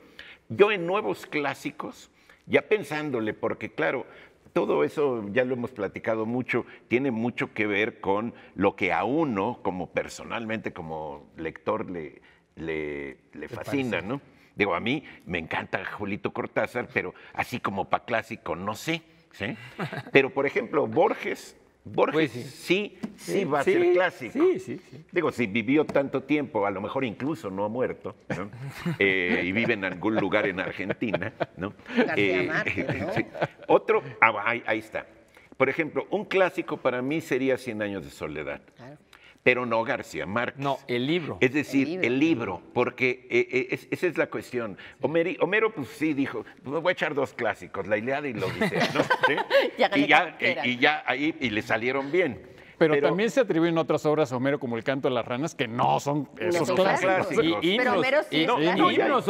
yo en nuevos clásicos, ya pensándole, porque claro, todo eso ya lo hemos platicado mucho, tiene mucho que ver con lo que a uno, como personalmente, como lector, le, le fascina, ¿no? Digo, a mí me encanta Julito Cortázar, pero así como para clásico, no sé. ¿sí? Pero, por ejemplo, Borges, Borges pues sí. Sí, va a ser clásico. Digo, si vivió tanto tiempo, a lo mejor incluso no ha muerto, ¿no? Eh, y vive en algún lugar en Argentina, ¿no? Eh, Otro, ah, ahí, está. Por ejemplo, un clásico para mí sería Cien años de soledad. Claro pero no García Márquez. No, el libro. Es decir, el libro, porque eh, eh, esa es la cuestión. Homero, pues sí, dijo, pues, me voy a echar dos clásicos, la Ilíada y la y, ya, y ya ahí, y
le salieron bien. Pero, también se atribuyen otras obras a Homero, como el canto de las ranas, que no son esos clásicos. clásicos. Y, pero Homero sí, y, no,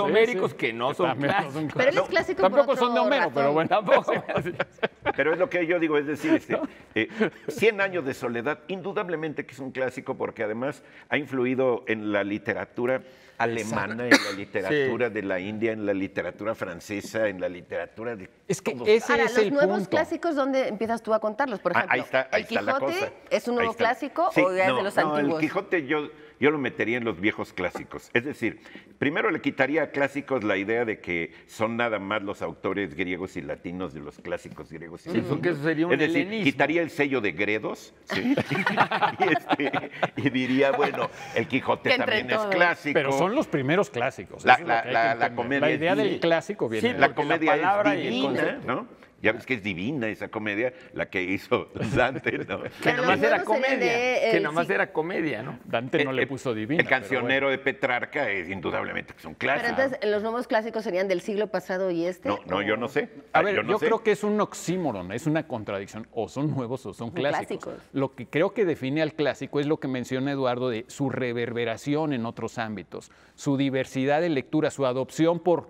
homéricos que no son, clásicos. pero él es clásico no, Tampoco son de Homero, pero bueno.
Tampoco. pero es lo que yo digo, es decir, este, 100 eh, años de soledad, indudablemente que es un clásico porque además ha influido en la literatura alemana, en la literatura de la India, en la literatura francesa, en la literatura de. Es que Ahora, los nuevos clásicos,
¿dónde empiezas tú a contarlos? Por ah, ejemplo, ¿El Quijote es un nuevo clásico o es de los antiguos?
yo yo lo metería en los viejos clásicos. Es decir, primero le quitaría a clásicos la idea de que son nada más los autores griegos y latinos de los clásicos griegos y latinos. es decir, quitaría el sello de Gredos este, y, diría, bueno, el Quijote también es clásico. Pero son los
primeros clásicos. La, idea del clásico viene. Sí, la
comedia y el ya ves que es divina esa comedia, la que hizo Dante, ¿no? que nomás era
comedia. Eh, que nomás era
comedia, ¿no? Dante no le puso divina. El cancionero
de Petrarca es indudablemente que un
clásico.
Pero entonces, ¿los nuevos clásicos serían del siglo pasado y este? No,
no yo no sé. A ver, yo, creo que es un oxímoron, es una contradicción. O son nuevos o son clásicos. Lo que creo que define al clásico es lo que menciona Eduardo de su reverberación en otros ámbitos, su diversidad de lectura, su adopción por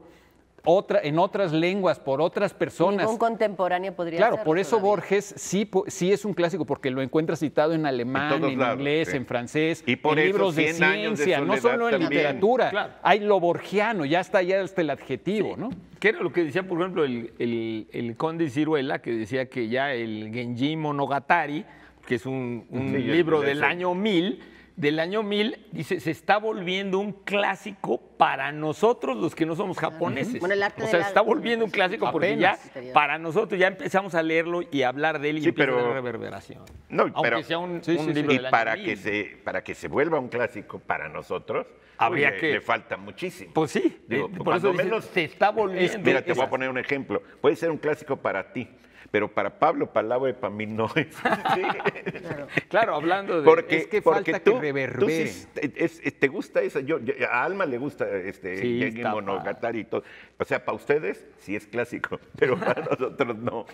otra, en otras lenguas, por otras personas. Un
contemporáneo podría Claro,
por eso Borges sí, sí es un clásico, porque lo encuentras citado en alemán, en, inglés, en francés, en libros de ciencia, no solo en literatura.
Hay lo borgiano, ya está ya hasta el adjetivo, ¿no? Que era lo que decía, por ejemplo, el, el, conde Ciruela, que decía que ya el Genji Monogatari, que es un, libro del año 1000, del año 1000, dice, se está volviendo un clásico para nosotros los que no somos ah. japoneses. o sea, se está volviendo un clásico porque ya para nosotros ya empezamos a leerlo y hablar de él y sí, pero, reverberación. No, Aunque pero, sea un, y para que
se para que se vuelva un clásico para nosotros, habría que le falta muchísimo. Pues sí, Digo, eh, por eso menos
se está volviendo. mira, te voy
a poner un ejemplo. Puede ser un clásico para ti, pero para Pablo y para mí no es.
Claro. hablando
de porque, es que falta que reverbere. Eh, eh, te gusta esa, yo, a Alma le gusta este sí, Monogatari y todo. O sea, para ustedes sí es clásico, pero para nosotros no.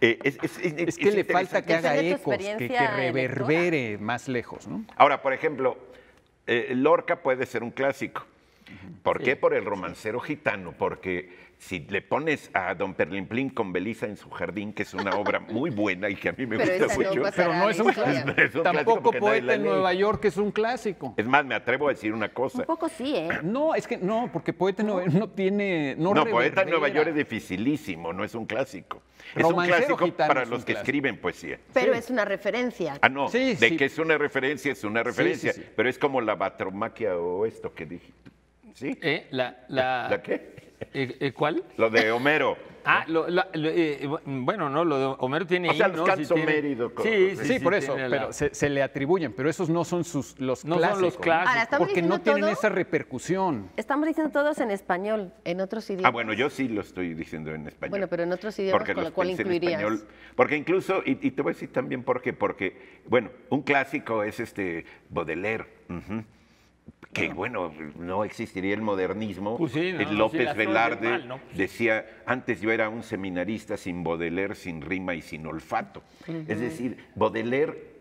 Eh, es, que le falta que haga eco que, reverbere
más lejos, ¿no?
Ahora, por ejemplo, Lorca puede ser un clásico ¿Por qué? Por el romancero gitano, porque si le pones a Don Perlimplín con Belisa en su jardín, que es una obra muy buena y que a mí me gusta mucho, pero no es un, clásico. Tampoco Poeta en Nueva
York es un clásico.
Es más, me atrevo a decir una cosa. Un
poco sí, ¿eh? No, es que no, porque Poeta Nueva York no tiene... No, Poeta en Nueva York es
dificilísimo, no es un clásico. es un clásico para los que escriben poesía. Pero es
una
referencia.
Ah, no, de que es una referencia, es una referencia, pero es como la batromaquia
o esto que dije. ¿sí? ¿Eh? La, la... ¿La qué? Eh, eh, ¿Cuál? Lo de Homero. Ah, lo, la, eh, bueno, no, lo de Homero tiene. O sea, los ¿no? Sí, sí, por eso. Pero
se, le atribuyen, pero esos no son sus los no clásicos. Son los clásicos. porque no tienen esa repercusión.
Estamos diciendo todos en español, en otros idiomas. Ah,
bueno, yo sí lo estoy
diciendo en español. Bueno,
pero en otros idiomas con lo cual incluirías.
porque incluso, y, te voy a decir también por qué, porque, bueno, un clásico es este Baudelaire que bueno, no existiría el modernismo. Pues eh, López Velarde decía, antes yo era un seminarista sin Baudelaire, sin rima y sin olfato. Es decir, Baudelaire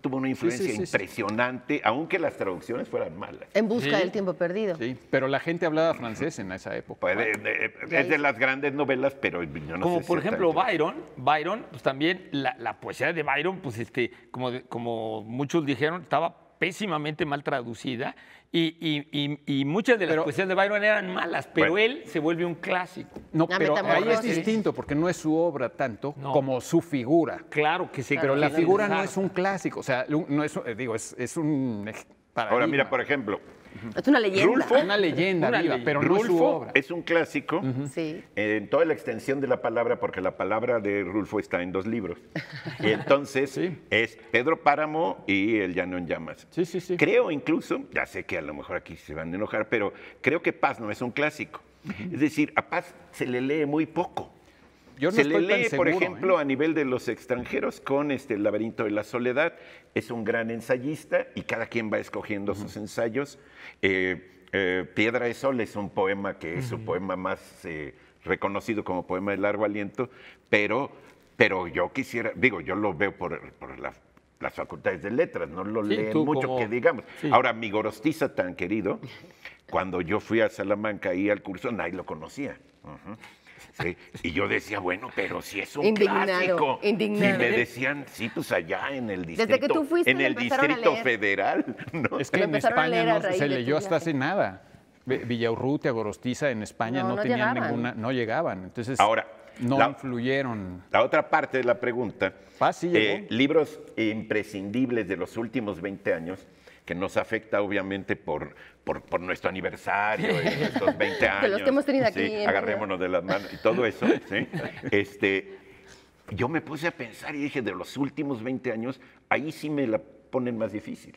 tuvo una influencia impresionante, aunque las traducciones fueran malas. En
busca del tiempo perdido. Sí, pero la gente hablaba francés en esa época. Pues, eh, eh, es de
las grandes novelas, pero yo no Como por ejemplo Byron, Byron, pues también la, poesía de Byron, pues este, como, como muchos dijeron, estaba pésimamente mal traducida y, muchas de las poesías de Byron eran malas, pero él se vuelve un clásico. No,
pero ahí es distinto, porque no es su obra tanto como su figura. Claro que sí. Pero la figura no es un clásico, o sea, no es, eh, digo, es, un Ahora, mira, por ejemplo... Es una leyenda. Rulfo, una leyenda pero es un clásico sí. Eh,
en toda la extensión de la palabra, porque la palabra de Rulfo está en dos libros. Y entonces es Pedro Páramo y El Llano en Llamas. Sí, Creo incluso, ya sé que a lo mejor aquí se van a enojar, pero creo que Paz no es un clásico. Es decir, a Paz se le lee muy poco. Yo no se le lee, por ejemplo, ¿eh? a nivel de los extranjeros con este El laberinto de la soledad. Es un gran ensayista y cada quien va escogiendo sus ensayos. Eh, eh, Piedra de Sol es un poema que es su poema más reconocido como poema de largo aliento, pero, pero yo quisiera, digo, yo lo veo por, por la las facultades de letras, no lo leen mucho que digamos. Ahora, mi gorostiza tan querido, cuando yo fui a Salamanca y al curso, nadie lo conocía. Y yo decía, bueno, pero si es un clásico. Indignado. Y me decían, sí, pues
allá en el distrito, Desde que tú fuiste, en el distrito federal. Es que en España no se leyó hasta hace nada. Villaurrutia, Gorostiza, en España no, tenían ninguna, no llegaban. Entonces, Ahora, no influyeron. La otra parte de la pregunta. Ah, eh,
libros imprescindibles de los últimos 20 años que nos afecta obviamente por, nuestro aniversario, estos 20 años. los que hemos tenido aquí. agarrémonos de las manos y todo eso. Este, yo me puse a pensar y dije, de los últimos 20 años, ahí sí me la ponen más difícil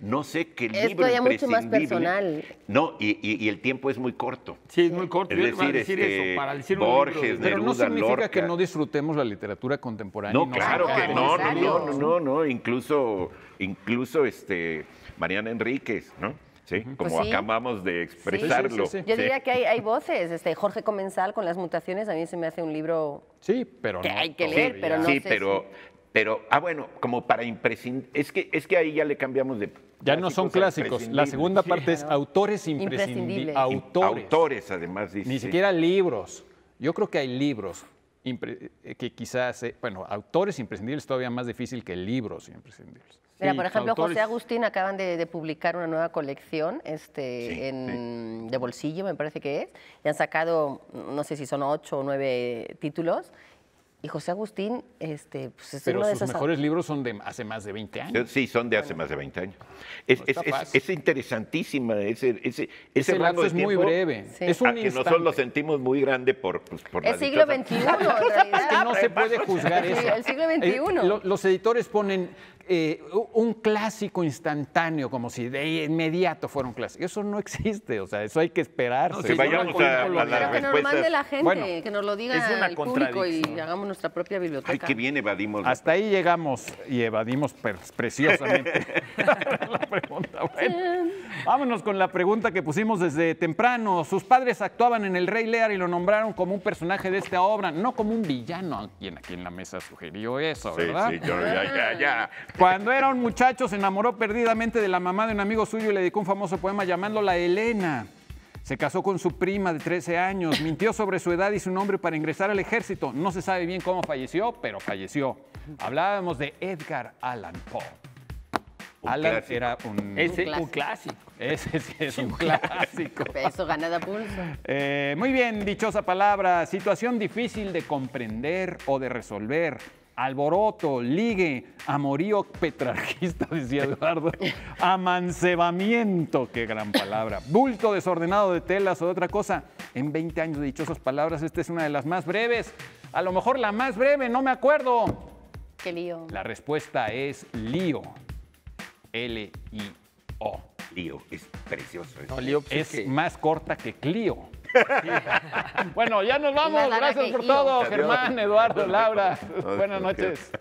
no sé qué libro es mucho más personal. No, y, y, el tiempo es muy corto. Sí, es muy corto. Es decir, este, Borges, Neruda, Pero no significa que no
disfrutemos la literatura contemporánea. No, no claro
que no, no, no, no, no, incluso, incluso este, Mariana Enríquez, ¿no? Sí, como pues acabamos de expresarlo. Yo diría
que hay, hay, voces. Este, Jorge Comensal con las mutaciones a mí se me hace un libro
sí, pero que hay que leer, pero no Sí, sé pero, pero, ah, bueno, como para imprescindible. Es que, es que ahí ya le cambiamos de. Ya no son clásicos. La segunda parte es autores imprescindibles. Autores.
además, dice. Ni siquiera libros. Yo creo que hay libros eh, que quizás, eh, bueno, autores imprescindibles todavía más difícil que libros imprescindibles. Mira, por ejemplo, José
Agustín acaban de, publicar una nueva colección este, de bolsillo, me parece que es, y han sacado, no sé si son ocho o nueve títulos, y José Agustín, este, pues es uno de sus mejores libros
son de hace más de 20 años. Sí, son de hace más de 20 años. Es, es, es, es interesantísima. Ese, ese, ese es muy breve. Es un a que nosotros lo sentimos muy grande por, pues,
Es siglo
XXI, Es
que no se puede
juzgar eso. el siglo XXI. Eh, los editores ponen eh, un clásico instantáneo, como si de inmediato fuera un clásico. Eso no existe, o sea, eso hay que esperar. si vayamos a, la, Que gente,
que nos lo diga el público y hagamos nuestra propia biblioteca. Ay, qué
evadimos. Hasta ahí llegamos y evadimos preciosamente la pregunta. vámonos con la pregunta que pusimos desde temprano. Sus padres actuaban en El Rey Lear y lo nombraron como un personaje de esta obra, no como un villano, Alguien aquí en la mesa sugirió eso, ¿verdad? Sí, sí, ya, ya cuando era un muchacho se enamoró perdidamente de la mamá de un amigo suyo y le dedicó un famoso poema llamándola Elena. Se casó con su prima de 13 años, mintió sobre su edad y su nombre para ingresar al ejército. No se sabe bien cómo falleció, pero falleció. Hablábamos de Edgar Allan Poe. Alan era un, clásico. Ese es un clásico. Eso ganada pulso. Eh, muy bien, dichosa palabra. Situación difícil de comprender o de resolver alboroto, ligue, amorío petrarquista, decía Eduardo, amancebamiento, qué gran palabra, bulto desordenado de telas o de otra cosa. En 20 años de dichosas palabras, esta es una de las más breves, a lo mejor la más breve, no me acuerdo. Qué lío. La respuesta es lío, L-I-O. Lío, es precioso. Pues es, más corta que Clio. bueno, ya nos vamos. Gracias por todo, Germán, Eduardo, Laura. Buenas noches.